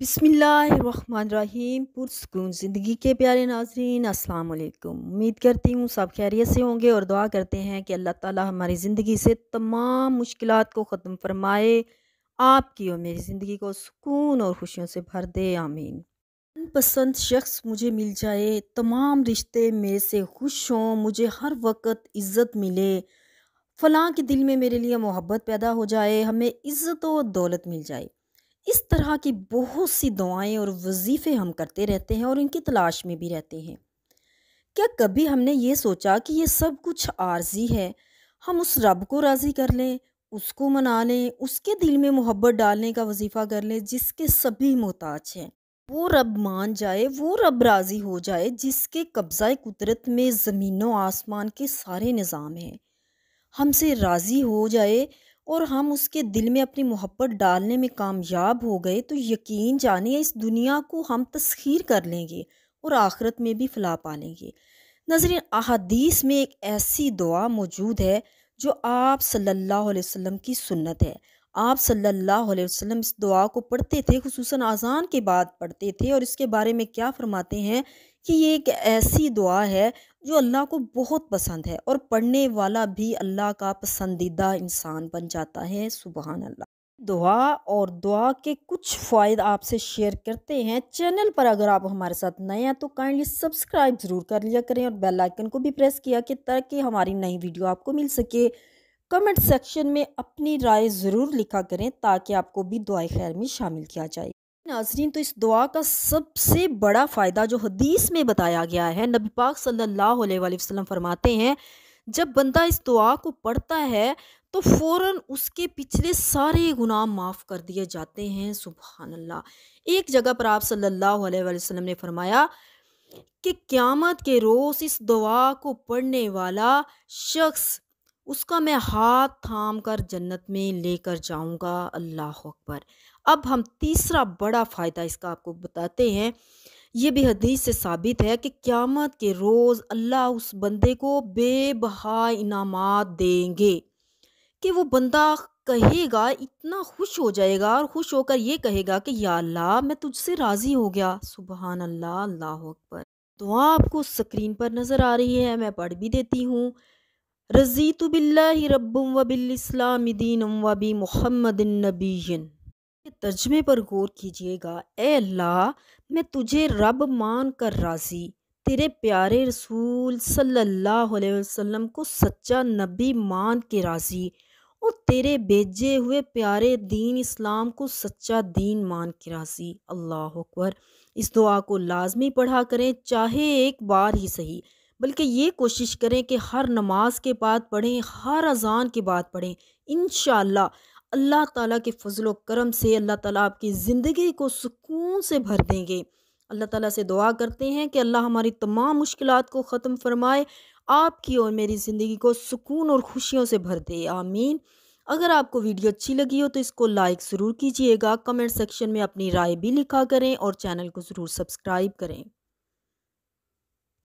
बिसमीम पुरसकून ज़िंदगी के प्यारे नाजरीन अस्सलाम वालेकुम उम्मीद करती हूँ सब खैरियत से होंगे और दुआ करते हैं कि अल्लाह ताला हमारी ज़िंदगी से तमाम मुश्किल को ख़त्म फरमाए आपकी और मेरी ज़िंदगी को सुकून और खुशियों से भर दे आमीन मनपसंद शख्स मुझे मिल जाए तमाम रिश्ते मेरे से खुश हों मुझे हर वक्त इज़्ज़त मिले फ़लाँ के दिल में मेरे लिए मोहब्बत पैदा हो जाए हमें इज़्ज़त और दौलत मिल जाए इस तरह की बहुत सी दुआएं और वजीफ़े हम करते रहते हैं और इनकी तलाश में भी रहते हैं क्या कभी हमने ये सोचा कि ये सब कुछ आर्जी है हम उस रब को राज़ी कर लें उसको मना लें उसके दिल में मोहब्बत डालने का वजीफ़ा कर लें जिसके सभी मोहताज हैं वो रब मान जाए वो रब राज़ी हो जाए जिसके कब्ज़ा कुदरत में ज़मीनों आसमान के सारे निज़ाम हैं हमसे राज़ी हो जाए और हम उसके दिल में अपनी मोहब्बत डालने में कामयाब हो गए तो यकीन जानिए इस दुनिया को हम तस्खीर कर लेंगे और आखरत में भी फला पा लेंगे नजर अहदीस में एक ऐसी दुआ मौजूद है जो आप सल्लल्लाहु अलैहि वसल्लम की सुन्नत है आप सल्लल्लाहु अलैहि वसल्लम इस दुआ को पढ़ते थे खसूस अजान के बाद पढ़ते थे और इसके बारे में क्या फरमाते हैं कि ये एक ऐसी दुआ है जो अल्लाह को बहुत पसंद है और पढ़ने वाला भी अल्लाह का पसंदीदा इंसान बन जाता है सुबहान अल्लाह दुआ और दुआ के कुछ फ़ायदे आपसे शेयर करते हैं चैनल पर अगर आप हमारे साथ नए हैं तो काइंडली सब्सक्राइब ज़रूर कर लिया करें और बेल आइकन को भी प्रेस किया कि ताकि हमारी नई वीडियो आपको मिल सके कमेंट सेक्शन में अपनी राय ज़रूर लिखा करें ताकि आपको भी दुआ खैर में शामिल किया जाए नाजरीन तो इस दुआ का सबसे बड़ा फ़ायदा जो हदीस में बताया गया है नबी पाक सल्लल्लाहु अलैहि वसल्लम फरमाते हैं जब बंदा इस दुआ को पढ़ता है तो फ़ौर उसके पिछले सारे गुनाह माफ़ कर दिए जाते हैं सुबहान अल्लाह एक जगह पर आप सल्लल्लाहु अलैहि वसल्लम ने फरमाया कि क़्यामत के रोज़ इस दुआ को पढ़ने वाला शख्स उसका मैं हाथ थाम कर जन्नत में लेकर जाऊंगा अल्लाह अकबर अब हम तीसरा बड़ा फ़ायदा इसका आपको बताते हैं ये भी हदीस से साबित है कि क़्यामत के रोज़ अल्लाह उस बंदे को बेबहा इनामात देंगे कि वो बंदा कहेगा इतना खुश हो जाएगा और खुश होकर ये कहेगा कि या अल्लाह मैं तुझसे राज़ी हो गया सुबह अल्लाह अल्लाह अकबर तो आपको स्क्रीन पर नज़र आ रही है मैं पढ़ भी देती हूँ रजीत बिल्ला रबम वबिलस्लाम व बी मोहम्मद नबीन तर्जमे पर गौर कीजिएगा ए अल्लाह मैं तुझे रब मान कर राज़ी तेरे प्यारे रसूल सल्लल्लाहु अलैहि वसल्लम को सच्चा नबी मान के राज़ी और तेरे भेजे हुए प्यारे दीन इस्लाम को सच्चा दीन मान के राज़ी अल्लाह अकबर इस दुआ को लाजमी पढ़ा करें चाहे एक बार ही सही बल्कि ये कोशिश करें कि हर नमाज के बाद पढ़ें हर अजान के बाद पढ़ें इन अल्लाह ताला के फजलो करम से अल्लाह ताला आपकी ज़िंदगी को सुकून से भर देंगे अल्लाह ताला से दुआ करते हैं कि अल्लाह हमारी तमाम मुश्किल को ख़त्म फरमाए आपकी और मेरी ज़िंदगी को सुकून और खुशियों से भर दे आमीन अगर आपको वीडियो अच्छी लगी हो तो इसको लाइक ज़रूर कीजिएगा कमेंट सेक्शन में अपनी राय भी लिखा करें और चैनल को ज़रूर सब्सक्राइब करें